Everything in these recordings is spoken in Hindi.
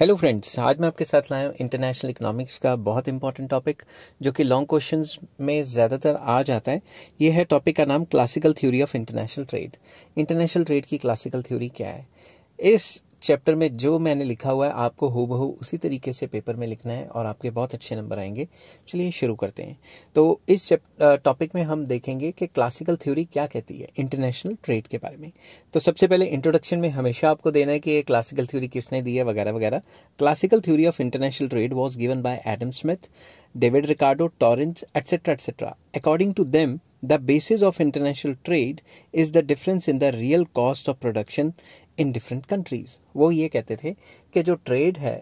हेलो फ्रेंड्स आज मैं आपके साथ लाया हूँ इंटरनेशनल इकोनॉमिक्स का बहुत इंपॉर्टेंट टॉपिक जो कि लॉन्ग क्वेश्चंस में ज़्यादातर आ जाता है ये है टॉपिक का नाम classical theory of international trade international trade की क्लासिकल थ्योरी क्या है इस चैप्टर में जो मैंने लिखा हुआ है आपको हो बहू उसी तरीके से पेपर में लिखना है और आपके बहुत अच्छे नंबर आएंगे चलिए शुरू करते हैं तो इस टॉपिक में हम देखेंगे कि क्लासिकल थ्योरी क्या कहती है इंटरनेशनल ट्रेड के बारे में तो सबसे पहले इंट्रोडक्शन में हमेशा आपको देना है कि क्लासिकल थ्योरी किसने दी है वगैरह वगैरह classical theory of international trade was given by Adam Smith David Ricardo Torrens etcetera etcetera according to them the basis of international trade is the difference in the real cost of production in different countries वो ये कहते थे कि जो ट्रेड है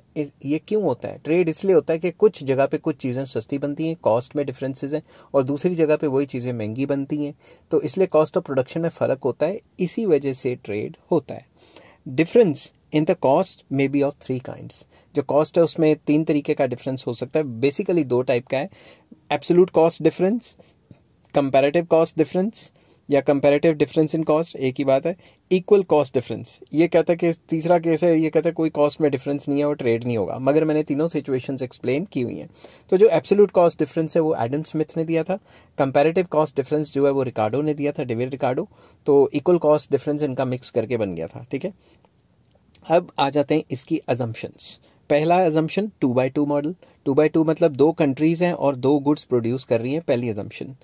ये क्यों होता है ट्रेड इसलिए होता है कि कुछ जगह पे कुछ चीज़ें सस्ती बनती हैं कॉस्ट में डिफरेंसेस हैं और दूसरी जगह पे वही चीज़ें महंगी बनती हैं तो इसलिए कॉस्ट ऑफ प्रोडक्शन में फ़र्क होता है इसी वजह से ट्रेड होता है difference in the cost may be of three kind जो कॉस्ट है उसमें तीन तरीके का डिफरेंस हो सकता है बेसिकली दो टाइप का है absolute cost difference comparative cost difference या कंपेरेटिव डिफरेंस इन कॉस्ट एक ही बात है इक्वल कॉस्ट डिफरेंस ये कहता है कि तीसरा केस है ये कहता है कोई कॉस्ट में डिफरेंस नहीं है और ट्रेड नहीं होगा मगर मैंने तीनों सिचुएशन एक्सप्लेन की हुई हैं तो जो एब्सोल्यूट कॉस्ट डिफरेंस है वो एडम स्मिथ ने दिया था कंपेरेटिव कॉस्ट डिफरेंस जो है वो रिकार्डो ने दिया था डेविड रिकार्डो तो इक्वल कॉस्ट डिफरेंस इनका मिक्स करके बन गया था ठीक है अब आ जाते हैं इसकी अजम्पन्स पहला assumption two by two model two by two मतलब दो कंट्रीज हैं और दो गुड्स प्रोड्यूस कर रही हैं पहली assumption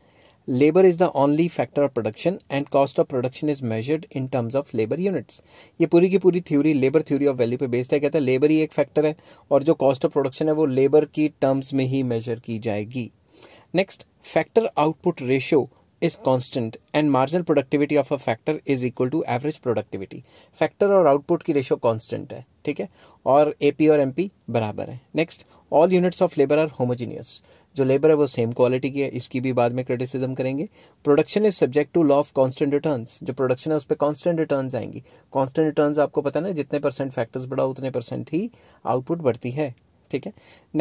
labour is the only factor of production and cost of production is measured in terms of labour units ये पूरी की पूरी theory labour theory of value पे बेस्ड है कहता है लेबर ही एक फैक्टर है और जो कॉस्ट ऑफ प्रोडक्शन है वो लेबर की टर्म्स में ही मेजर की जाएगी next factor output ratio is constant and marginal productivity of a factor is equal to average productivity factor और आउटपुट की रेशियो कॉन्स्टेंट है ठीक है और एपी और एमपी बराबर है next all units of labour are homogeneous जो लेबर है वो सेम क्वालिटी की है इसकी भी बाद में क्रिटिसिज्म करेंगे production is subject to law of constant return जो प्रोडक्शन है उस पर कॉन्स्टेंट रिटर्न आएंगी कॉन्स्टेंट रिटर्न आपको पता ना जितने परसेंट फैक्टर्स बढ़ा उतने परसेंट ही आउटपुट बढ़ती है ठीक है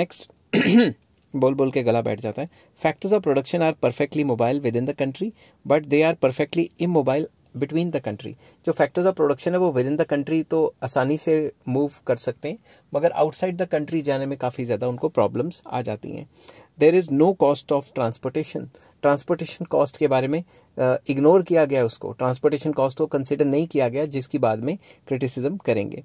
नेक्स्ट बोल बोल के गला बैठ जाता है factors of production are perfectly mobile within the country but they are perfectly immobile between the country जो फैक्टर्स ऑफ प्रोडक्शन है वो विद इन द कंट्री तो आसानी से मूव कर सकते हैं मगर आउटसाइड द कंट्री जाने में काफ़ी ज़्यादा उनको प्रॉब्लम्स आ जाती हैं there is no cost of transportation transportation cost के बारे में इग्नोर किया गया उसको ट्रांसपोर्टेशन कॉस्ट को कंसिडर नहीं किया गया जिसकी बाद में क्रिटिसिज्म करेंगे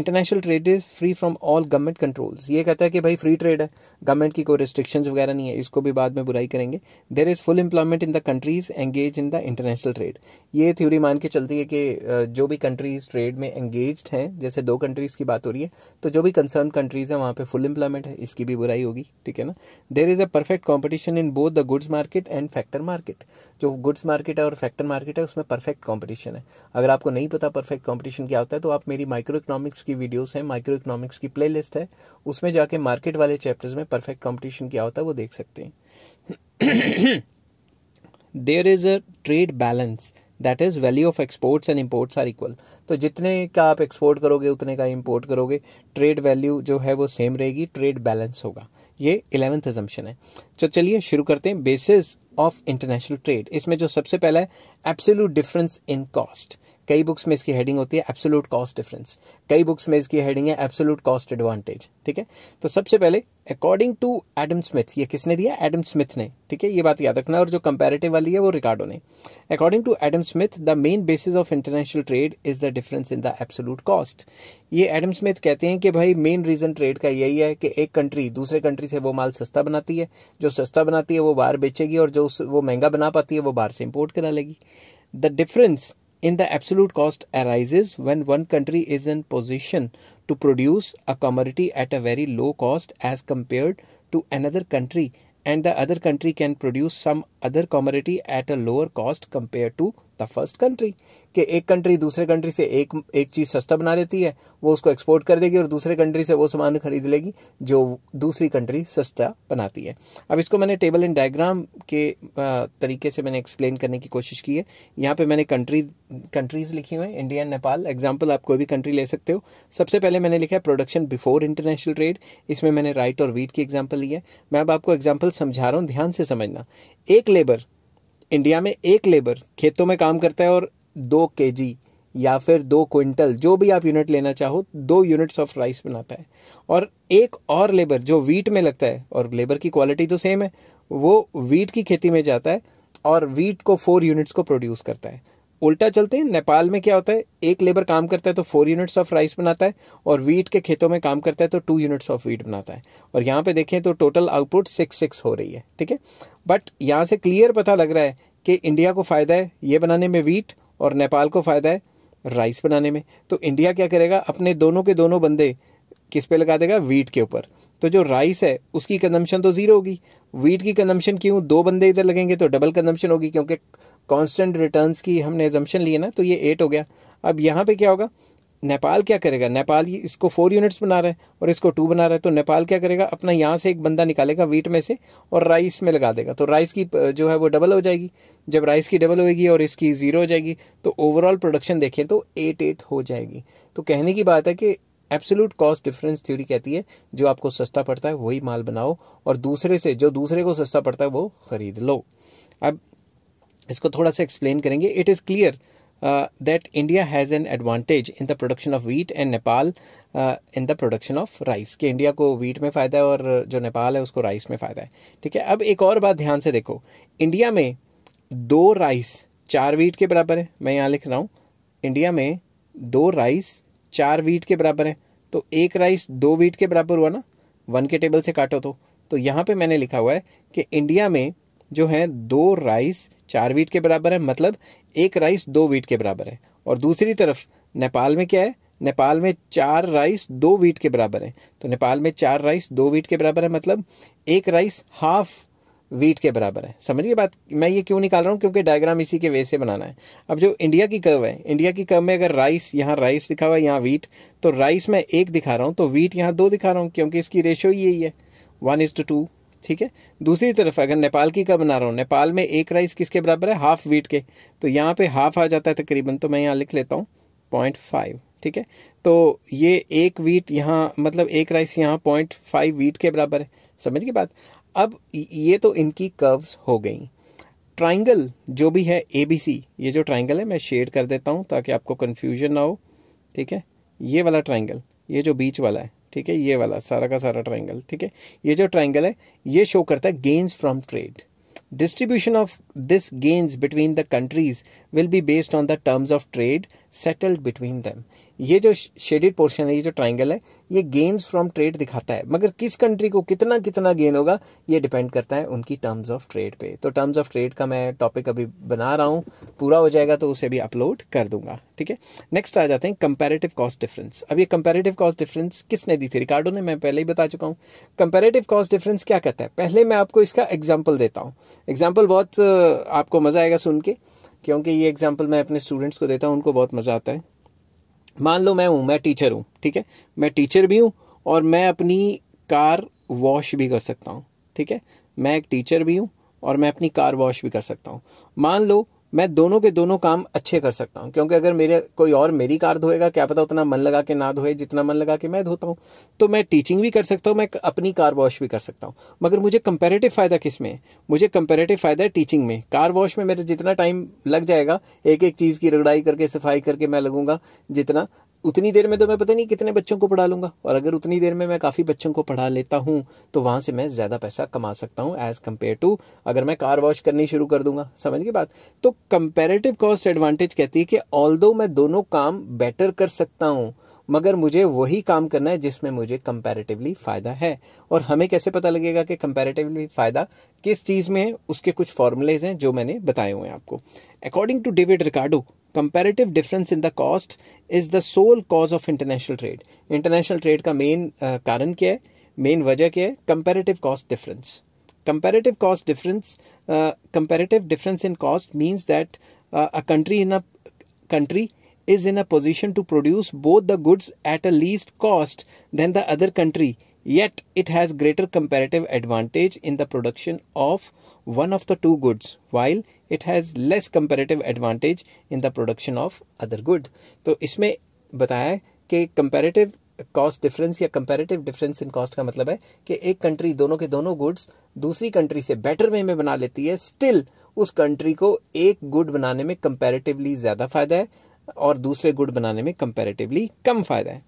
international trade is free from all government controls ये कहता है कि भाई फ्री ट्रेड है गवर्नमेंट की कोई रिस्ट्रिक्शंस वगैरह नहीं है इसको भी बाद में बुराई करेंगे there is full employment in the countries engage in the international trade ये थ्योरी मान के चलती है कि जो भी कंट्रीज ट्रेड में एंगेज हैं जैसे दो कंट्रीज की बात हो रही है तो जो भी कंसर्न कंट्रीज है वहाँ पे फुल इम्प्लॉयमेंट है इसकी भी बुराई होगी ठीक है ना there is a perfect competition in both the goods market and factor market जो गुड्स मार्केट है और फैक्टर मार्केट है उसमें परफेक्ट कॉम्पिटिशन है अगर आपको नहीं पता परफेक्ट कॉम्पिटिशन क्या होता है तो आप मेरी माइक्रो इकोनॉमिक्स की वीडियोज़ हैं माइक्रो इकोनॉमिक्स की प्ले है उसमें जाके मार्केट वाले चैप्टर्स में परफेक्ट कॉम्पिटिशन क्या होता है वो देख सकते हैं there is a trade balance that is value of exports and imports are equal तो जितने का आप एक्सपोर्ट करोगे उतने का इम्पोर्ट करोगे ट्रेड वैल्यू जो है वो सेम रहेगी ट्रेड बैलेंस होगा ये इलेवेंथ एजम्पन है तो चलिए शुरू करते हैं बेसिस ऑफ इंटरनेशनल ट्रेड इसमें जो सबसे पहला है एब्सोल्यूट डिफरेंस इन कॉस्ट कई बुक्स में इसकी हेडिंग होती है एब्सोलूट कॉस्ट डिफरेंस कई बुक्स में इसकी हेडिंग है एब्सोलूट कॉस्ट एडवांटेज ठीक है तो सबसे पहले अकॉर्डिंग टू एडम स्मिथ ये किसने दिया एडम स्मिथ ने ठीक है ये बात याद रखना और जो कंपेरेटिव वाली है वो रिकार्डो ने according to Adam Smith the main basis of international trade is the difference in the absolute cost ये एडम स्मिथ कहते हैं कि भाई मेन रीजन ट्रेड का यही है कि एक कंट्री दूसरे कंट्री से वो माल सस्ता बनाती है जो सस्ता बनाती है वो बाहर बेचेगी और जो वो महंगा बना पाती है वो बाहर से इम्पोर्ट करा लेगी the difference in the absolute cost arises when one country is in position to produce a commodity at a very low cost as compared to another country and the other country can produce some other commodity at a lower cost compared to the first country कि एक कंट्री दूसरे कंट्री से एक एक चीज़ सस्ता बना देती है वो उसको एक्सपोर्ट कर देगी और दूसरे कंट्री से वो सामान खरीद लेगी जो दूसरी कंट्री सस्ता बनाती है अब इसको मैंने टेबल एंड डायग्राम के तरीके से मैंने एक्सप्लेन करने की कोशिश की है यहाँ पे मैंने कंट्री कंट्रीज लिखी हुई है इंडिया नेपाल एग्जाम्पल आप कोई भी कंट्री ले सकते हो सबसे पहले मैंने लिखा है प्रोडक्शन बिफोर इंटरनेशनल ट्रेड इसमें मैंने राइट और वीट की एग्जाम्पल ली है मैं अब आपको एग्जाम्पल समझा रहा हूँ ध्यान से समझना एक लेबर इंडिया में एक लेबर खेतों में काम करता है और दो के या फिर दो क्विंटल जो भी आप यूनिट लेना चाहो दो यूनिट्स ऑफ राइस बनाता है और एक और लेबर जो वीट में लगता है और लेबर की क्वालिटी तो सेम है वो वीट की खेती में जाता है और वीट को फोर यूनिट्स को प्रोड्यूस करता है उल्टा चलते हैं नेपाल में क्या होता है एक लेबर काम करता है तो फोर यूनिट्स ऑफ राइस बनाता है और वीट के खेतों में काम करता है तो टू यूनिट्स ऑफ वीट बनाता है और यहाँ पे देखें तो टोटल आउटपुट सिक्स सिक्स हो रही है ठीक है बट यहाँ से क्लियर पता लग रहा है कि इंडिया को फायदा है ये बनाने में वीट और नेपाल को फायदा है राइस बनाने में तो इंडिया क्या करेगा अपने दोनों के दोनों बंदे किस पे लगा देगा वीट के ऊपर तो जो राइस है उसकी कंजम्पशन तो जीरो होगी वीट की कंजम्पशन क्यों दो बंदे इधर लगेंगे तो डबल कंजम्पशन होगी क्योंकि कांस्टेंट रिटर्न्स की हमने एजम्पन लिए ना तो ये एट हो गया अब यहाँ पे क्या होगा नेपाल क्या करेगा नेपाल इसको फोर यूनिट्स बना रहा है और इसको टू बना रहा है तो नेपाल क्या करेगा अपना यहाँ से एक बंदा निकालेगा वीट में से और राइस में लगा देगा तो राइस की जो है वो डबल हो जाएगी जब राइस की डबल होगी और इसकी जीरो हो जाएगी तो ओवरऑल प्रोडक्शन देखें तो एट एट हो जाएगी तो कहने की बात है कि एब्सोलूट कॉस्ट डिफरेंस थ्योरी कहती है जो आपको सस्ता पड़ता है वही माल बनाओ और दूसरे से जो दूसरे को सस्ता पड़ता है वो खरीद लो अब इसको थोड़ा सा एक्सप्लेन करेंगे it is clear that India has an advantage in the production of wheat and Nepal in the production of rice कि इंडिया को वीट में फ़ायदा है और जो नेपाल है उसको राइस में फ़ायदा है ठीक है अब एक और बात ध्यान से देखो इंडिया में दो राइस चार वीट के बराबर है मैं यहाँ लिख रहा हूँ इंडिया में दो राइस चार वीट के बराबर है तो एक राइस दो वीट के बराबर हुआ ना वन के टेबल से काटो तो तो यहाँ पे मैंने लिखा हुआ है कि इंडिया में जो है दो राइस चार वीट के बराबर है मतलब एक राइस दो वीट के बराबर है और दूसरी तरफ नेपाल में क्या है नेपाल में चार राइस दो वीट के बराबर है तो नेपाल में चार राइस दो वीट के बराबर है मतलब एक राइस हाफ वीट के बराबर है समझिए बात मैं ये क्यों निकाल रहा हूँ क्योंकि डायग्राम इसी के वे से बनाना है अब जो इंडिया की कर्व है इंडिया की कर्व में अगर राइस यहाँ राइस दिखा हुआ है यहाँ वीट तो राइस मैं एक दिखा रहा हूँ तो वीट यहाँ दो दिखा रहा हूँ क्योंकि इसकी रेशियो यही है वन इज टू टू ठीक है दूसरी तरफ अगर नेपाल की का बना रहा हूँ नेपाल में एक राइस किसके बराबर है हाफ वीट के तो यहाँ पे हाफ आ जाता है तकरीबन तो मैं यहाँ लिख लेता हूँ पॉइंट फाइव ठीक है तो ये एक वीट यहाँ मतलब एक राइस यहाँ पॉइंट फाइव वीट के बराबर है समझ की बात अब ये तो इनकी कर्व्स हो गई ट्राइंगल जो भी है ए बी सी ये जो ट्राइंगल है मैं शेड कर देता हूँ ताकि आपको कन्फ्यूजन ना हो ठीक है ये वाला ट्राइंगल ये जो बीच वाला है ठीक है ये वाला सारा का सारा ट्राइंगल ठीक है ये जो ट्राइंगल है ये शो करता है gains from trade distribution of this gains between the countries will be based on the terms of trade settled between them ये जो शेडेड पोर्शन है ये जो ट्राइंगल है ये गेन्स फ्रॉम ट्रेड दिखाता है मगर किस कंट्री को कितना कितना गेन होगा ये डिपेंड करता है उनकी टर्म्स ऑफ ट्रेड पे तो टर्म्स ऑफ ट्रेड का मैं टॉपिक अभी बना रहा हूँ पूरा हो जाएगा तो उसे भी अपलोड कर दूंगा ठीक है नेक्स्ट आ जाते हैं कंपेरेटिव कॉस्ट डिफरेंस अब ये कंपेरेटिव कॉस्ट डिफरेंस किसने दी थी रिकार्डो ने मैं पहले ही बता चुका हूँ कंपेरेटिव कॉस्ट डिफरेंस क्या कहता है पहले मैं आपको इसका एग्जाम्पल देता हूँ एग्जाम्पल बहुत आपको मजा आएगा सुन के क्योंकि ये एग्जाम्पल मैं अपने स्टूडेंट्स को देता हूँ उनको बहुत मजा आता है मान लो मैं हूँ मैं टीचर हूँ ठीक है मैं टीचर भी हूँ और मैं अपनी कार वॉश भी कर सकता हूँ ठीक है मैं एक टीचर भी हूँ और मैं अपनी कार वॉश भी कर सकता हूँ मान लो मैं दोनों के दोनों काम अच्छे कर सकता हूँ क्योंकि अगर मेरे कोई और मेरी कार धोएगा क्या पता उतना मन लगा के ना धोए जितना मन लगा के मैं धोता हूँ तो मैं टीचिंग भी कर सकता हूँ मैं अपनी कार वॉश भी कर सकता हूँ मगर मुझे कंपेरेटिव फ़ायदा किस में मुझे कंपेरेटिव फ़ायदा है टीचिंग में कार वॉश में मेरा जितना टाइम लग जाएगा एक एक चीज़ की रगड़ाई करके सफाई करके मैं लगूंगा जितना उतनी देर में तो मैं पता नहीं कितने बच्चों को पढ़ा लूंगा और अगर उतनी देर में मैं काफ़ी बच्चों को पढ़ा लेता हूँ तो वहां से मैं ज़्यादा पैसा कमा सकता हूँ एज़ कम्पेयर टू अगर मैं कार वॉश करनी शुरू कर दूंगा समझ की बात तो कंपेरेटिव कॉस्ट एडवांटेज कहती है कि ऑल मैं दोनों काम बेटर कर सकता हूँ मगर मुझे वही काम करना है जिसमें मुझे कंपेरेटिवली फ़ायदा है और हमें कैसे पता लगेगा कि कंपेरेटिवली फ़ायदा किस चीज़ में है उसके कुछ फॉर्मुलेज हैं जो मैंने बताए हुए हैं आपको according to David Ricardo comparative difference in the cost is the sole cause of international trade international trade का main कारण uh, क्या main comparative cost difference comparative cost difference uh, comparative difference in cost means that uh, a country in a country is in a position to produce both the goods at a least cost than the other country yet it has greater comparative advantage in the production of one of the two goods while it has less comparative advantage in the production of other good तो इसमें बताया कि कंपेरेटिव कॉस्ट डिफरेंस या कंपेरेटिव डिफरेंस इन कॉस्ट का मतलब है कि एक कंट्री दोनों के दोनों गुड्स दूसरी कंट्री से बेटर वे में बना लेती है स्टिल उस कंट्री को एक गुड बनाने में कंपेरेटिवली ज़्यादा फायदा है और दूसरे गुड बनाने में कंपेरेटिवली कम फायदा है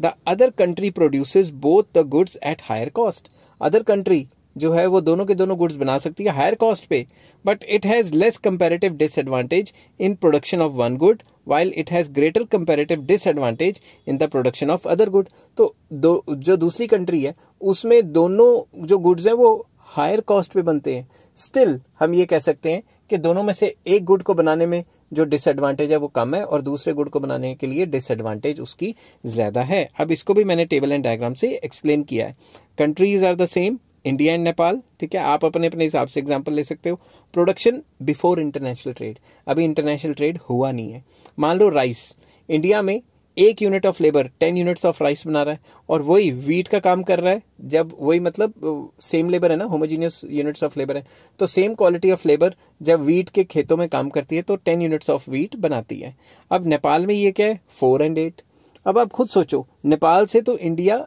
the other country produces both the goods at higher cost other country जो है वो दोनों के दोनों गुड्स बना सकती है हायर कॉस्ट पे but it has less comparative disadvantage in production of one good while it has greater comparative disadvantage in the production of other good तो दो जो दूसरी कंट्री है उसमें दोनों जो गुड्स हैं वो हायर कॉस्ट पे बनते हैं स्टिल हम ये कह सकते हैं कि दोनों में से एक गुड को बनाने में जो डिसएडवांटेज है वो कम है और दूसरे गुड को बनाने के लिए डिसएडवांटेज उसकी ज़्यादा है अब इसको भी मैंने टेबल एंड डायग्राम से एक्सप्लेन किया है countries are the same India and Nepal ठीक है आप अपने अपने हिसाब से एग्जाम्पल ले सकते हो प्रोडक्शन बिफोर इंटरनेशनल ट्रेड अभी इंटरनेशनल ट्रेड हुआ नहीं है मान लो राइस इंडिया में एक unit of labour ten units of rice बना रहा है और वही वीट का काम कर रहा है जब वही मतलब सेम लेबर है ना होमोजीनियस यूनिट्स ऑफ लेबर है तो सेम क्वालिटी ऑफ लेबर जब वीट के खेतों में काम करती है तो टेन यूनिट्स ऑफ वीट बनाती है अब नेपाल में ये क्या है फोर एंड एट अब आप खुद सोचो नेपाल से तो इंडिया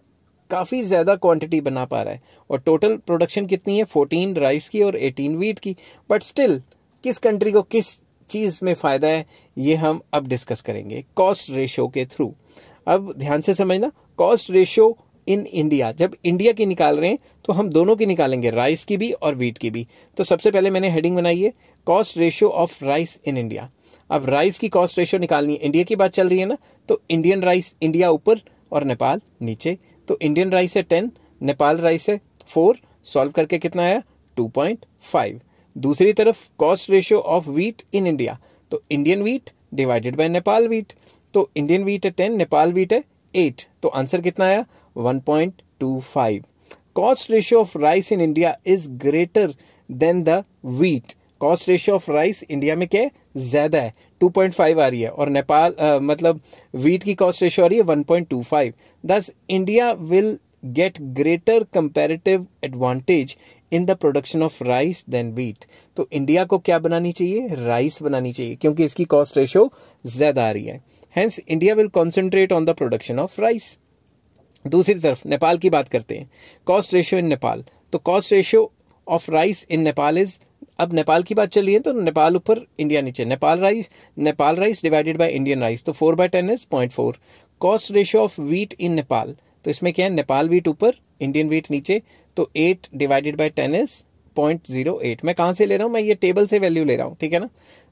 काफ़ी ज़्यादा क्वांटिटी बना पा रहा है और टोटल प्रोडक्शन कितनी है फोर्टीन राइस की और एटीन वीट की बट स्टिल किस कंट्री को किस चीज़ में फ़ायदा है ये हम अब डिस्कस करेंगे कॉस्ट रेशो के थ्रू अब ध्यान से समझना कॉस्ट रेशो इन इंडिया जब इंडिया की निकाल रहे हैं तो हम दोनों की निकालेंगे राइस की भी और वीट की भी तो सबसे पहले मैंने हेडिंग बनाई है cost ratio of rice in India अब राइस की कॉस्ट रेशियो निकालनी है इंडिया की बात चल रही है ना तो इंडियन राइस इंडिया ऊपर और नेपाल नीचे तो इंडियन राइस है टेन नेपाल राइस है फोर सॉल्व करके कितना आया टू पॉइंट फाइव दूसरी तरफ cost ratio of wheat in India तो Indian wheat divided by Nepal wheat तो इंडियन वीट है टेन नेपाल वीट है एट तो आंसर कितना आया one point two five cost ratio of rice in India is greater than the wheat cost ratio of rice India में क्या है ज्यादा है 2.5 आ रही है और नेपाल uh, मतलब वीट की कॉस्ट रेशियो आ रही है 1.25 thus India will get greater comparative advantage in the production of rice than wheat तो इंडिया को क्या बनानी चाहिए राइस बनानी चाहिए क्योंकि इसकी कॉस्ट रेशियो ज्यादा आ रही है hence India will concentrate on the production of rice दूसरी तरफ नेपाल की बात करते हैं कॉस्ट रेशियो इन नेपाल तो cost ratio of rice in Nepal is अब नेपाल की बात चल रही है तो नेपाल ऊपर इंडिया नीचे Nepal rice Nepal rice divided by Indian rice तो four by ten is point four cost ratio of wheat in Nepal तो इसमें क्या है नेपाल वीट ऊपर इंडियन वीट नीचे तो eight divided by ten is point zero eight मैं कहाँ से ले रहा हूँ मैं ये टेबल से वैल्यू ले रहा हूँ ठीक है ना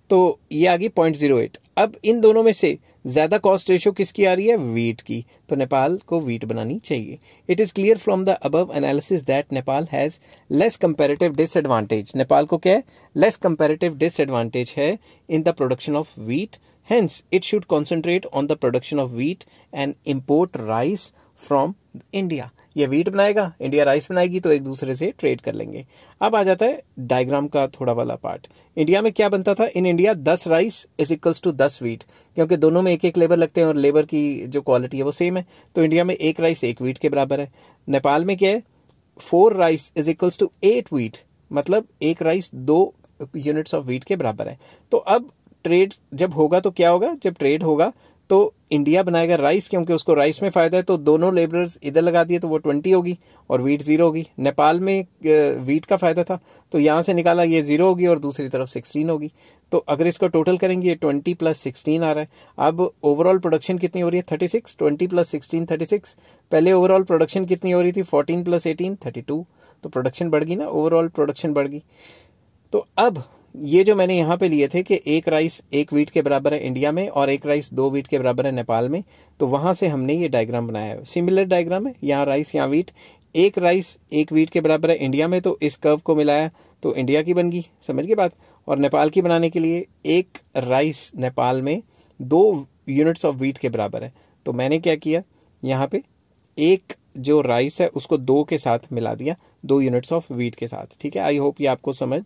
तो ये आ गई पॉइंट जीरो एट अब इन दोनों में से ज्यादा कॉस्ट रेशियो किसकी आ रही है वीट की तो नेपाल को वीट बनानी चाहिए it is clear from the above analysis that Nepal has less comparative disadvantage Nepal को क्या है लेस कंपेरेटिव डिसएडवांटेज है in the production of wheat hence it should concentrate on the production of wheat and import rice from India या वीट बनाएगा इंडिया राइस बनाएगी तो एक दूसरे से ट्रेड कर लेंगे अब आ जाता है डायग्राम का थोड़ा वाला पार्ट इंडिया में क्या बनता था इन इंडिया दस राइस इज इक्वल्स टू दस वीट क्योंकि दोनों में एक एक लेबर लगते हैं और लेबर की जो क्वालिटी है वो सेम है तो इंडिया में एक राइस एक वीट के बराबर है नेपाल में क्या है four rice is equals to eight wheat मतलब एक राइस दो यूनिट्स ऑफ वीट के बराबर है तो अब ट्रेड जब होगा तो क्या होगा जब ट्रेड होगा तो इंडिया बनाएगा राइस क्योंकि उसको राइस में फ़ायदा है तो दोनों लेबरर्स इधर लगा दिए तो वो ट्वेंटी होगी और वीट ज़ीरो होगी नेपाल में वीट का फ़ायदा था तो यहां से निकाला ये ज़ीरो होगी और दूसरी तरफ सिक्सटीन होगी तो अगर इसको टोटल करेंगे ये ट्वेंटी प्लस सिक्सटीन आ रहा है अब ओवरऑल प्रोडक्शन कितनी हो रही है thirty six twenty plus sixteen thirty six पहले ओवरऑल प्रोडक्शन कितनी हो रही थी fourteen plus eighteen thirty two तो प्रोडक्शन बढ़ गई ना ओवरऑल प्रोडक्शन बढ़ गई तो अब ये जो मैंने यहाँ पे लिए थे कि एक राइस एक वीट के बराबर है इंडिया में और एक राइस दो वीट के बराबर है नेपाल में तो वहां से हमने ये डायग्राम बनाया है सिमिलर डायग्राम है यहाँ राइस यहाँ वीट एक राइस एक वीट के बराबर है इंडिया में तो इस कर्व को मिलाया तो इंडिया की बन गई समझ के बात और नेपाल की बनाने के लिए एक राइस नेपाल में दो यूनिट्स ऑफ वीट के बराबर है तो मैंने क्या किया यहाँ पे एक जो राइस है उसको दो के साथ मिला दिया दो यूनिट्स ऑफ वीट के साथ ठीक है आई होप ये आपको समझ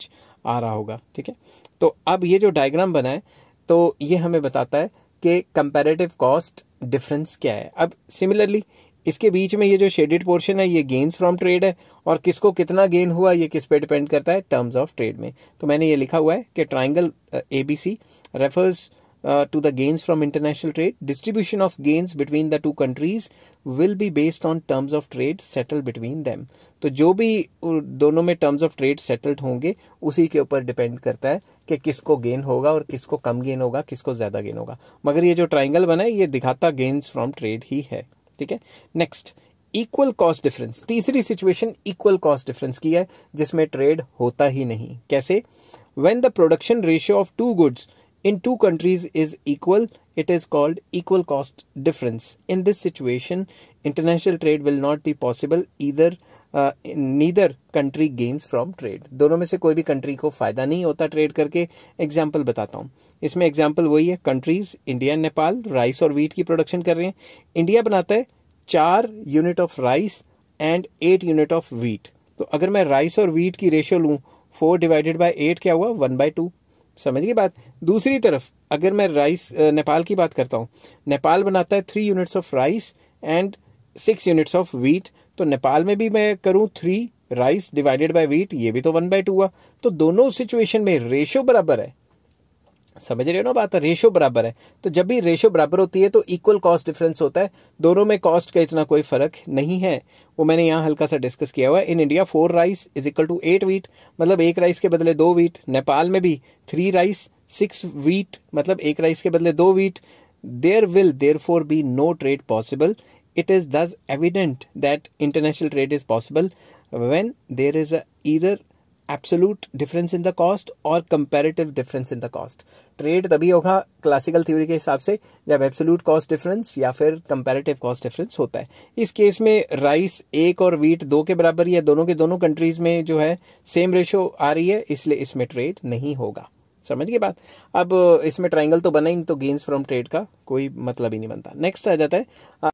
आ रहा होगा ठीक है तो अब ये जो डायग्राम बना है तो ये हमें बताता है कि कंपेरेटिव कॉस्ट डिफरेंस क्या है अब सिमिलरली इसके बीच में ये जो शेडेड पोर्शन है ये गेन्स फ्रॉम ट्रेड है और किसको कितना गेन हुआ ये किस पे डिपेंड करता है टर्म्स ऑफ ट्रेड में तो मैंने ये लिखा हुआ है कि triangle A B C refers uh, to the gains from international trade, distribution of gains between the two countries will be based on terms of trade settled between them. तो जो भी uh, दोनों में टर्म्स ऑफ ट्रेड सेटल्ड होंगे उसी के ऊपर डिपेंड करता है कि किसको गेन होगा और किसको कम गेन होगा किसको ज़्यादा गेन होगा मगर ये जो ट्राइंगल बना है ये दिखाता गेन्स फ्रॉम ट्रेड ही है ठीक है नेक्स्ट इक्वल कॉस्ट डिफरेंस तीसरी सिचुएशन इक्वल कॉस्ट डिफरेंस की है जिसमें ट्रेड होता ही नहीं कैसे when the production ratio of two goods in two countries is equal, it is called equal cost difference. In this situation, international trade will not be possible either neither country gains from trade दोनों में से कोई भी कंट्री को फायदा नहीं होता ट्रेड करके एग्जाम्पल बताता हूँ इसमें एग्जाम्पल वही है countries India and Nepal rice और वीट की प्रोडक्शन कर रहे हैं इंडिया बनाता है चार unit of rice and eight unit of wheat तो अगर मैं राइस और वीट की रेशियो लू फोर डिवाइडेड बाई एट क्या हुआ वन बाय टू समझ गई बात दूसरी तरफ अगर मैं राइस नेपाल की बात करता हूँ नेपाल बनाता है three units of rice and six units of wheat तो नेपाल में भी मैं करूँ three rice divided by wheat ये भी तो वन बाय टू हुआ तो दोनों सिचुएशन में रेशियो बराबर है समझ रहे हो ना बात रेशो बराबर है तो जब भी रेशो बराबर होती है तो इक्वल कॉस्ट डिफरेंस होता है दोनों में कॉस्ट का इतना कोई फर्क नहीं है वो मैंने यहाँ हल्का सा डिस्कस किया हुआ है in India four rice is equal to eight wheat मतलब एक राइस के बदले दो वीट नेपाल में भी थ्री राइस सिक्स वीट मतलब एक राइस के बदले दो wheat there will therefore be no trade possible it is thus evident that international trade is possible when there is either absolute difference in the cost और comparative difference in the cost trade तभी होगा क्लासिकल थ्योरी के हिसाब से जब एब्सोलूट कॉस्ट डिफरेंस या फिर कंपेरेटिव कॉस्ट डिफरेंस होता है इस केस में राइस एक और वीट दो के बराबर या दोनों के दोनों कंट्रीज में जो है सेम रेशो आ रही है इसलिए इसमें ट्रेड नहीं होगा समझ गए बात अब इसमें ट्राइंगल तो बना ही नहीं तो गेंस फ्रॉम ट्रेड का कोई मतलब ही नहीं बनता नेक्स्ट आ जाता है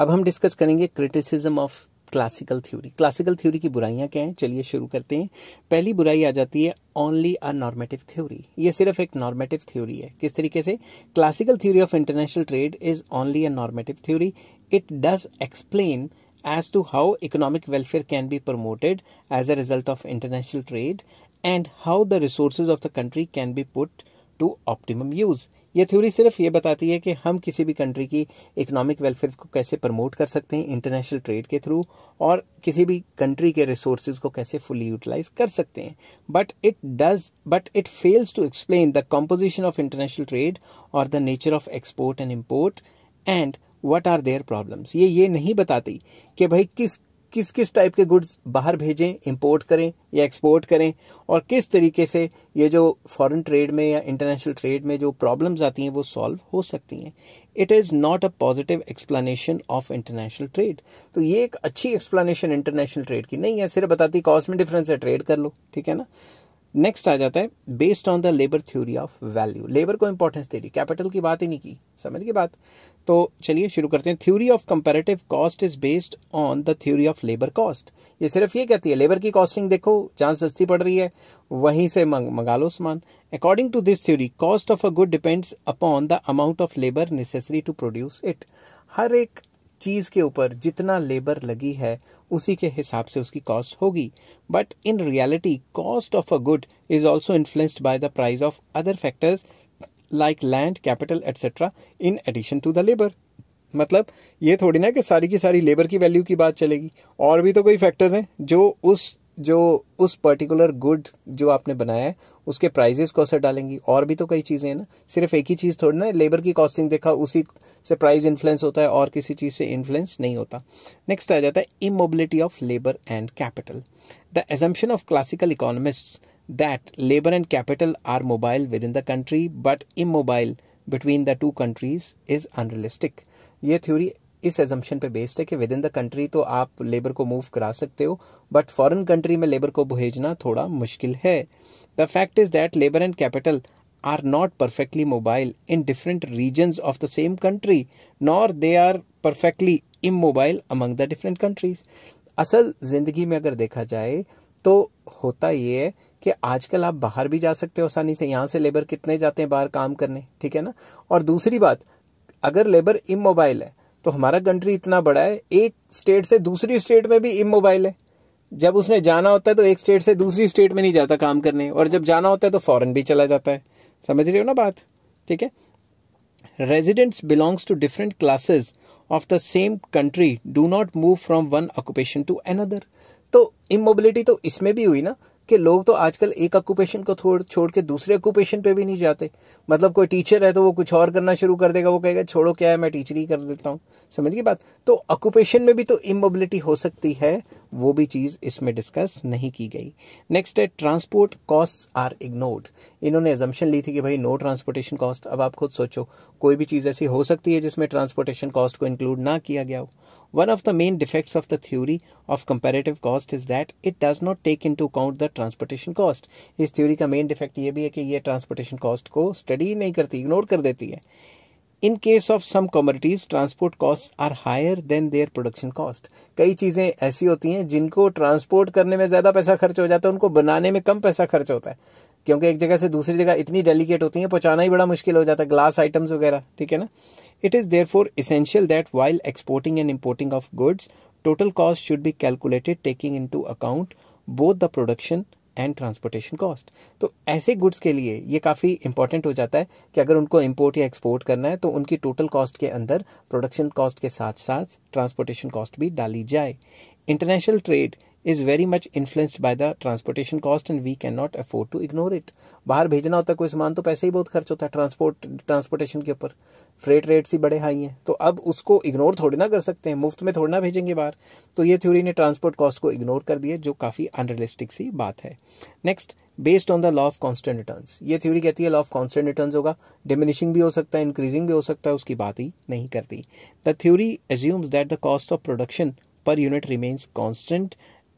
अब हम डिस्कस करेंगे criticism of classical theory classical theory की बुराइयां क्या हैं चलिए शुरू करते हैं पहली बुराई आ जाती है ओनली अ नॉर्मेटिव थ्योरी ये सिर्फ एक नॉर्मेटिव थ्योरी है किस तरीके से classical theory of international trade is only a normative theory it does explain as to how economic welfare can be promoted as a result of international trade and how the resources of the country can be put to optimum use ये थ्योरी सिर्फ ये बताती है कि हम किसी भी कंट्री की इकोनॉमिक वेलफेयर को कैसे प्रमोट कर सकते हैं इंटरनेशनल ट्रेड के थ्रू और किसी भी कंट्री के रिसोर्सेज को कैसे फुली यूटिलाइज कर सकते हैं but it does but it fails to explain the composition of international trade और the nature of export and import and what are their problems ये ये नहीं बताती कि भाई किस किस किस टाइप के गुड्स बाहर भेजें इंपोर्ट करें या एक्सपोर्ट करें और किस तरीके से ये जो फॉरेन ट्रेड में या इंटरनेशनल ट्रेड में जो प्रॉब्लम्स आती हैं वो सॉल्व हो सकती हैं it is not a positive explanation of international trade तो ये एक अच्छी एक्सप्लेनेशन इंटरनेशनल ट्रेड की नहीं है सिर्फ बताती कॉस्ट में डिफरेंस है ट्रेड कर लो ठीक है ना नेक्स्ट आ जाता है based on the labour theory of value labour को इंपॉर्टेंस दे रही कैपिटल की बात ही नहीं की समझ की बात तो चलिए शुरू करते हैं theory of comparative cost is based on the theory of labour cost ये सिर्फ ये कहती है लेबर की कॉस्टिंग देखो जहां सस्ती पड़ रही है वहीं से मंग, मंगा लो सामान according to this theory cost of a good depends upon the amount of labour necessary to produce it हर एक चीज़ के ऊपर जितना लेबर लगी है उसी के हिसाब से उसकी कॉस्ट होगी but in reality cost of a good is also influenced by the price of other factors like land capital etcetera in addition to the labour मतलब ये थोड़ी ना कि सारी की सारी लेबर की वैल्यू की बात चलेगी और भी तो कोई फैक्टर्स हैं जो उस जो उस पर्टिकुलर गुड जो आपने बनाया है उसके प्राइजेस को असर डालेंगी और भी तो कई चीज़ें हैं ना सिर्फ एक ही चीज़ थोड़ी ना लेबर की कॉस्टिंग देखा उसी से प्राइस इन्फ्लुएंस होता है और किसी चीज़ से इन्फ्लुएंस नहीं होता नेक्स्ट आ जाता है immobility of labour and capital the assumption of classical economist that labour and capital are mobile within the country but immobile between the two countries is unrealistic ये थ्योरी इस एजम्पन पे बेस्ड है कि विद इन द कंट्री तो आप लेबर को मूव करा सकते हो बट फॉरेन कंट्री में लेबर को भेजना थोड़ा मुश्किल है the fact is that labour and capital are not perfectly mobile in different regions of the same country, nor they are perfectly immobile among the different countries असल जिंदगी में अगर देखा जाए तो होता ये है कि आजकल आप बाहर भी जा सकते हो आसानी से यहाँ से लेबर कितने जाते हैं बाहर काम करने ठीक है ना और दूसरी बात अगर लेबर इमोबाइल है तो हमारा कंट्री इतना बड़ा है एक स्टेट से दूसरी स्टेट में भी इमोबाइल है जब उसने जाना होता है तो एक स्टेट से दूसरी स्टेट में नहीं जाता काम करने और जब जाना होता है तो फॉरन भी चला जाता है समझ रहे हो ना बात ठीक है residents belongs to different classes of the same country do not move from one occupation to another तो इमोबिलिटी तो इसमें भी हुई ना कि लोग तो आजकल एक ऑक्यूपेशन को छोड़ छोड़ के दूसरे ऑक्यूपेशन पे भी नहीं जाते मतलब कोई टीचर है तो वो कुछ और करना शुरू कर देगा वो कहेगा छोड़ो क्या है मैं टीचर ही कर देता हूँ समझ गई बात तो ऑक्यूपेशन में भी तो इमोबिलिटी हो सकती है वो भी चीज़ इसमें डिस्कस नहीं की गई नेक्स्ट है ट्रांसपोर्ट कॉस्ट आर इग्नोर्ड इन्होंने एजम्पन ली थी कि भाई नो ट्रांसपोर्टेशन कॉस्ट अब आप खुद सोचो कोई भी चीज़ ऐसी हो सकती है जिसमें ट्रांसपोर्टेशन कॉस्ट को इंक्लूड ना किया गया हो One of the main defects of the theory of comparative cost is that it does not take into account the transportation cost. इस theory का main defect ये भी है कि ये transportation cost को study नहीं करती ignore कर देती है In case of some commodities, transport costs are higher than their production cost. कई चीज़ें ऐसी होती हैं जिनको transport करने में ज़्यादा पैसा खर्च हो जाता है उनको बनाने में कम पैसा खर्च होता है क्योंकि एक जगह से दूसरी जगह इतनी डेलीकेट होती हैं पहुंचाना ही बड़ा मुश्किल हो जाता है ग्लास आइटम्स वगैरह ठीक है ना it is therefore essential that while exporting and importing of goods total cost should be calculated taking into account both the production and transportation cost तो ऐसे गुड्स के लिए ये काफ़ी इंपॉर्टेंट हो जाता है कि अगर उनको इम्पोर्ट या एक्सपोर्ट करना है तो उनकी टोटल कॉस्ट के अंदर प्रोडक्शन कॉस्ट के साथ साथ ट्रांसपोर्टेशन कॉस्ट भी डाली जाए international trade is very much influenced by the transportation cost and we can not afford to ignore it बाहर भेजना होता है कोई सामान तो पैसे ही बहुत खर्च होता है ट्रांसपोर्ट ट्रांसपोर्टेशन के ऊपर फ्रेट रेट्स ही बड़े हाई हैं तो अब उसको इग्नोर थोड़ी ना कर सकते हैं मुफ्त में थोड़ी ना भेजेंगे बाहर तो ये थ्योरी ने ट्रांसपोर्ट कॉस्ट को इग्नोर कर दिया जो काफ़ी अनरियलिस्टिक सी बात है next based on the law of constant return ये थ्योरी कहती है लॉ ऑफ कॉन्स्टेंट रिटर्न होगा डिमिनिशिंग भी हो सकता है इंक्रीजिंग भी हो सकता है उसकी बात ही नहीं करती the theory assumes that the cost of production per unit remains constant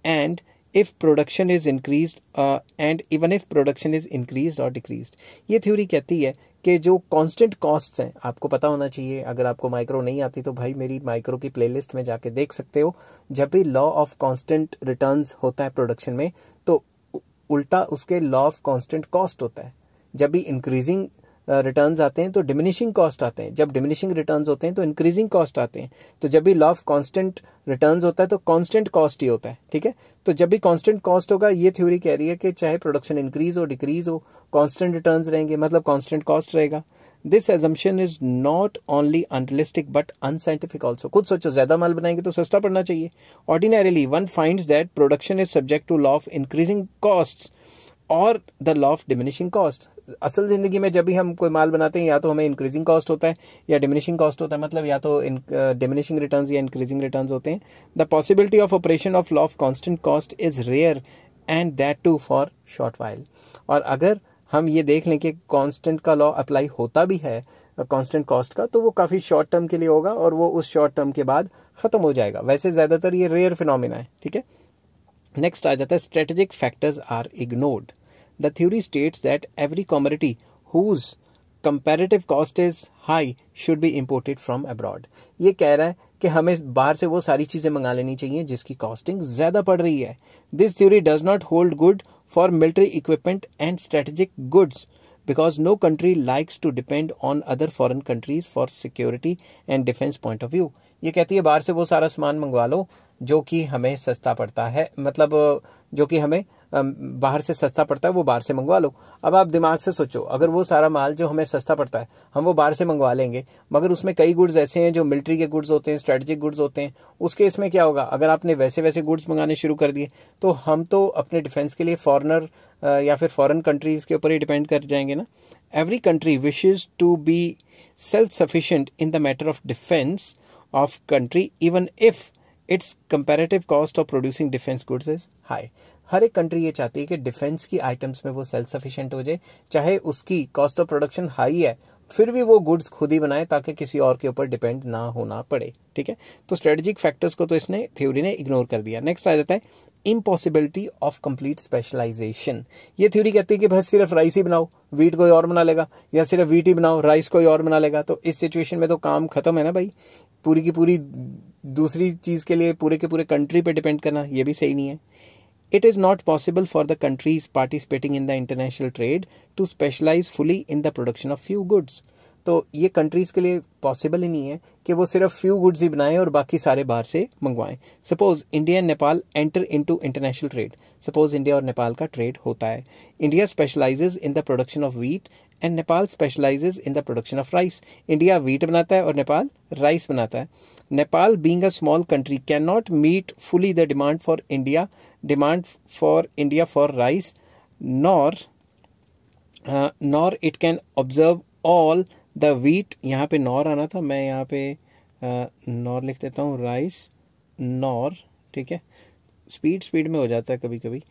and if production is increase and even if production is increase और डिक्रीज ये थ्योरी कहती है कि जो कांस्टेंट कॉस्ट हैं आपको पता होना चाहिए अगर आपको माइक्रो नहीं आती तो भाई मेरी माइक्रो की प्लेलिस्ट में जाके देख सकते हो जब भी लॉ ऑफ कांस्टेंट रिटर्न्स होता है प्रोडक्शन में तो उल्टा उसके लॉ ऑफ कांस्टेंट कॉस्ट होता है जब भी इंक्रीजिंग रिटर्न्स आते हैं तो डिमिनिशिंग कॉस्ट आते हैं जब डिमिनिशिंग रिटर्न होते हैं तो इंक्रीजिंग कॉस्ट आते हैं तो जब भी लॉ ऑफ रिटर्न होता है तो कॉन्स्टेंट कॉस्ट ही होता है ठीक है तो जब भी कॉन्स्टेंट कॉस्ट होगा ये थ्योरी कह रही है कि चाहे प्रोडक्शन इंक्रीज हो डिक्रीज हो कॉन्स्टेंट रिटर्न रहेंगे मतलब कॉन्स्टेंट कॉस्ट रहेगा this assumption is not only unrealistic but unscientific also खुद सोचो ज्यादा माल बनाएंगे तो सस्ता पड़ना चाहिए ordinarily one find that production is subject to law of increasing cost और the law of diminishing cost असल ज़िंदगी में जब भी हम कोई माल बनाते हैं या तो हमें इंक्रीजिंग कॉस्ट होता है या डिमिनिशिंग कॉस्ट होता है मतलब या तो डिमिनिशिंग रिटर्न uh, या इंक्रीजिंग रिटर्न होते हैं the possibility of operation of law of constant cost is rare and that too for short while और अगर हम ये देख लें कि कॉन्स्टेंट का लॉ अप्लाई होता भी है कॉन्स्टेंट uh, कॉस्ट का तो वो काफ़ी शॉर्ट टर्म के लिए होगा और वो उस शॉर्ट टर्म के बाद ख़त्म हो जाएगा वैसे ज़्यादातर ये रेयर फिनोमिना है ठीक है नेक्स्ट आ जाता है strategic factors are ignored The theory states that every commodity whose comparative cost is high should be imported from abroad ये कह रहा है कि हमें बाहर से वो सारी चीज़ें मंगा लेनी चाहिए जिसकी कॉस्टिंग ज़्यादा पड़ रही है this theory does not hold good for military equipment and strategic goods because no country likes to depend on other foreign countries for security and defense point of view ये कहती है बाहर से वो सारा सामान मंगवा लो जो कि हमें सस्ता पड़ता है मतलब जो कि हमें बाहर से सस्ता पड़ता है वो बाहर से मंगवा लो अब आप दिमाग से सोचो अगर वो सारा माल जो हमें सस्ता पड़ता है हम वो बाहर से मंगवा लेंगे मगर उसमें कई गुड्स ऐसे हैं जो मिलिट्री के गुड्स होते हैं स्ट्रेटजिक गुड्स होते हैं उसके इसमें क्या होगा अगर आपने वैसे वैसे गुड्स मंगाने शुरू कर दिए तो हम तो अपने डिफेंस के लिए फॉरनर या फिर फॉरन कंट्रीज़ के ऊपर ही डिपेंड कर जाएंगे ना every country wishes to be self sufficient in the matter of defence of country even if its comparative cost of producing defence goods is high हर एक कंट्री ये चाहती है कि डिफेंस की आइटम्स में वो सेल्फ सफिशियंट हो जाए चाहे उसकी कॉस्ट ऑफ प्रोडक्शन हाई है फिर भी वो गुड्स खुद ही बनाए ताकि किसी और के ऊपर डिपेंड ना होना पड़े ठीक है तो स्ट्रेटेजिक फैक्टर्स को तो इसने थ्योरी ने इग्नोर कर दिया नेक्स्ट आ जाता है इम्पॉसिबिलिटी ऑफ कंप्लीट स्पेशलाइजेशन ये थ्योरी कहती है कि बस सिर्फ राइस ही बनाओ वीट कोई और बना लेगा या सिर्फ वीट ही बनाओ राइस कोई और बना लेगा तो इस सिचुएशन में तो काम खत्म है ना भाई पूरी की पूरी दूसरी चीज़ के लिए पूरे के पूरे कंट्री पे डिपेंड करना ये भी सही नहीं है it is not possible for the countries participating in the international trade to specialise fully in the production of few goods तो ये कंट्रीज़ के लिए पॉसिबल ही नहीं है कि वो सिर्फ फ्यू गुड्स ही बनाएं और बाकी सारे बाहर से मंगवाएं suppose India and Nepal enter to international trade suppose India और नेपाल का ट्रेड होता है India specialises in the production of wheat and Nepal specialises in the production of rice India wheat बनाता है और नेपाल राइस बनाता है Nepal being a small country can not meet fully the demand for India demand for India for rice nor nor it can observe all the wheat यहाँ पे नॉर आना था मैं यहाँ पे नॉर लिख देता हूँ राइस नॉर ठीक है स्पीड स्पीड में हो जाता है कभी कभी uh,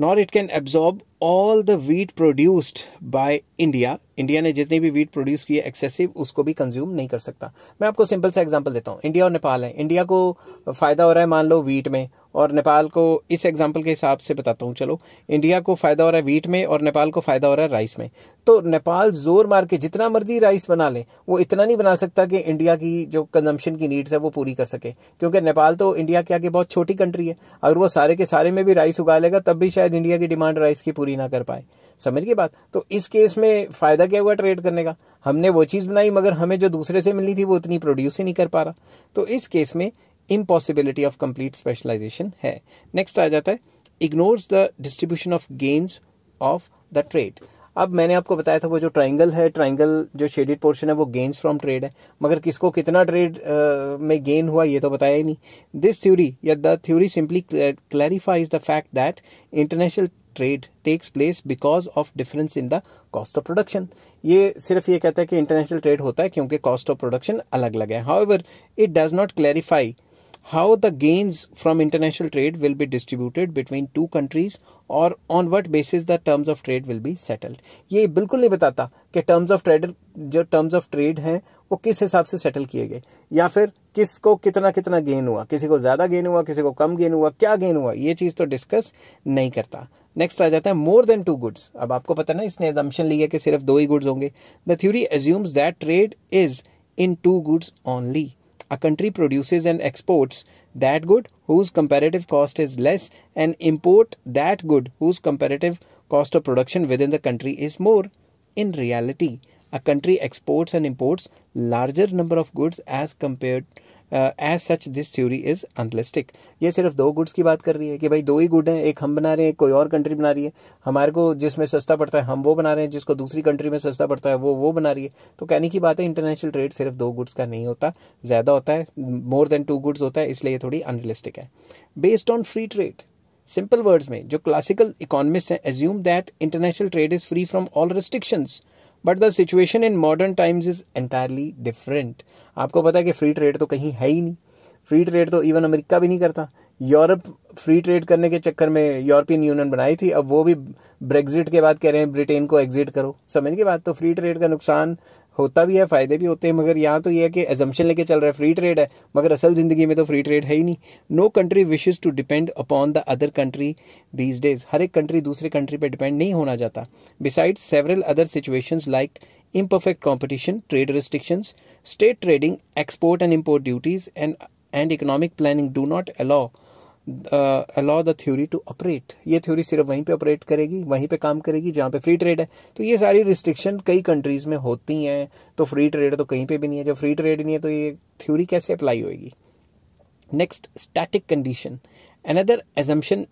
nor it can absorb all the wheat produced by India India ने जितनी भी वीट प्रोड्यूस की है एक्सेसिव उसको भी कंज्यूम नहीं कर सकता मैं आपको सिंपल सा एग्जाम्पल देता हूँ इंडिया और नेपाल है इंडिया को फायदा हो रहा है मान लो वीट में और नेपाल को इस एग्जाम्पल के हिसाब से बताता हूँ चलो इंडिया को फ़ायदा हो रहा है वीट में और नेपाल को फ़ायदा हो रहा है राइस में तो नेपाल जोर मार के जितना मर्जी राइस बना ले वो इतना नहीं बना सकता कि इंडिया की जो कंजम्पशन की नीड्स है वो पूरी कर सके क्योंकि नेपाल तो इंडिया के आगे बहुत छोटी कंट्री है अगर वो सारे के सारे में भी राइस उगा लेगा तब भी शायद इंडिया की डिमांड राइस की पूरी ना कर पाए समझ गई बात तो इस केस में फ़ायदा क्या हुआ ट्रेड करने का हमने वो चीज़ बनाई मगर हमें जो दूसरे से मिलनी थी वो उतनी प्रोड्यूस ही नहीं कर पा रहा तो इस केस में इम्पॉसिबिलिटी ऑफ कंप्लीट स्पेशलाइजेशन है नेक्स्ट आ जाता है ignores the distribution of gains of the trade अब मैंने आपको बताया था वो जो ट्राइंगल है ट्राइंगल जो शेडेड पोर्शन है वो गेन्स फ्रॉम ट्रेड है मगर किसको कितना ट्रेड में गेन हुआ ये तो बताया ही नहीं दिस थ्योरी या the theory simply clarifies the fact that international trade takes place because of difference in the cost of production ये सिर्फ ये कहता है कि इंटरनेशनल ट्रेड होता है क्योंकि कॉस्ट ऑफ प्रोडक्शन अलग अलग है however it does not clarify how the gains from international trade will be distributed between two countries or on what basis the terms of trade will be settled ye bilkul nahi batata ki terms of trade jo terms of trade हैं वो किस हिसाब से सेटल किए गए या फिर किसको kitna kitna gain hua kisi ko zyada gain hua kisi ko kam gain hua kya gain hua ye cheez to discuss nahi karta next आ जाता है मोर देन टू गुड्स अब आपको पता ना इसने एजम्पन लिया कि सिर्फ दो ही गुड्स होंगे the theory assumes that trade is in two goods only a country produces and exports that good whose comparative cost is less and import that good whose comparative cost of production within the country is more in reality a country exports and imports larger number of goods as compared as such this theory is unrealistic ये सिर्फ दो गुड्स की बात कर रही है कि भाई दो ही गुड हैं एक हम बना रहे हैं कोई और कंट्री बना रही है हमारे को जिसमें सस्ता पड़ता है हम वो बना रहे हैं जिसको दूसरी कंट्री में सस्ता पड़ता है वो वो बना रही है तो कहने की बात है इंटरनेशनल ट्रेड सिर्फ दो गुड्स का नहीं होता ज़्यादा होता है मोर देन टू गुड्स होता है इसलिए थोड़ी अनरियलिस्टिक है based on free trade simple words में जो क्लासिकल इकोनॉमिस्ट हैं assume that international trade is free from all restrictions but the situation in modern times is entirely different आपको पता है कि फ्री ट्रेड तो कहीं है ही नहीं फ्री ट्रेड तो इवन अमेरिका भी नहीं करता यूरोप फ्री ट्रेड करने के चक्कर में यूरोपियन यूनियन बनाई थी अब वो भी ब्रेग्जिट के बाद कह रहे हैं ब्रिटेन को एग्जिट करो समझ के बाद तो फ्री ट्रेड का नुकसान होता भी है फ़ायदे भी होते हैं मगर यहाँ तो ये है कि एजम्पन लेके चल रहा है फ्री ट्रेड है मगर असल ज़िंदगी में तो फ्री ट्रेड है ही नहीं no country wishes to depend upon the other country these days हर एक कंट्री दूसरे कंट्री पर डिपेंड नहीं होना चाहता beside several other situations like imperfect competition, trade restrictions, state trading, export and import duties, and and economic planning do not allow uh, allow the theory to operate. ये theory सिर्फ वहीं पे operate करेगी वहीं पे काम करेगी जहाँ पे free trade है तो ये सारी restriction कई countries में होती हैं तो free trade तो कहीं पे भी नहीं है जब free trade नहीं है तो ये theory कैसे apply होएगी Next, static condition. Another assumption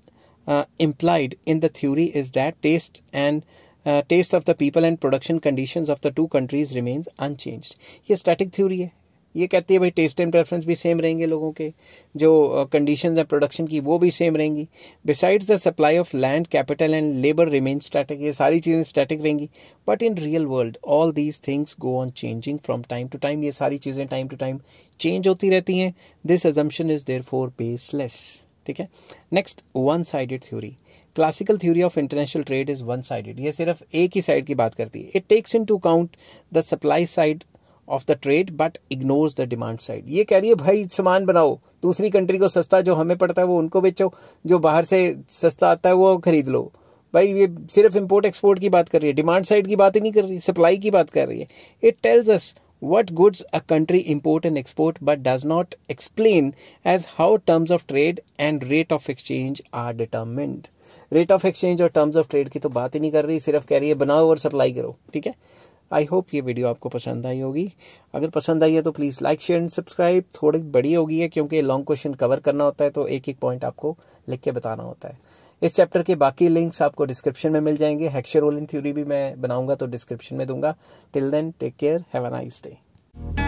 uh, implied in the theory is that taste and uh, taste of the people and production condition of the two countries remains unchanged ये स्टैटिक थ्योरी है ये कहती है भाई टेस्ट एंड प्रेफरेंस भी सेम रहेंगे लोगों के जो कंडीशन है प्रोडक्शन की वो भी सेम रहेंगी besides the supply of land capital and labour remain static ये सारी चीज़ें स्टैटिक रहेंगी but in real world all these things go on changing from time to time ये सारी चीज़ें टाइम टू टाइम चेंज होती रहती हैं this assumption is therefore baseless ठीक है next one sided theory classical theory of international trade is one sided ये सिर्फ एक ही साइड की बात करती है it takes into account the supply side of the trade but ignore the demand side ये कह रही है भाई सामान बनाओ दूसरी कंट्री को सस्ता जो हमें पड़ता है वो उनको बेचो जो बाहर से सस्ता आता है वो खरीद लो भाई ये सिर्फ इम्पोर्ट एक्सपोर्ट की बात कर रही है डिमांड साइड की बात ही नहीं कर रही सप्लाई की बात कर रही है it tells us what goods a country import and export but does not explain as how terms of trade and rate of exchange are determined rate of exchange और टर्म्स ऑफ ट्रेड की तो बात ही नहीं कर रही सिर्फ कह रही है बनाओ और सप्लाई करो ठीक है आई होप ये वीडियो आपको पसंद आई होगी अगर पसंद आई है तो please like share and subscribe थोड़ी बड़ी होगी है क्योंकि लॉन्ग क्वेश्चन कवर करना होता है तो एक एक पॉइंट आपको लिख के बताना होता है इस चैप्टर के बाकी लिंक्स आपको डिस्क्रिप्शन में मिल जाएंगे हैक्शर रोल इन थ्योरी भी मैं बनाऊंगा तो डिस्क्रिप्शन में दूंगा till then take care have a nice day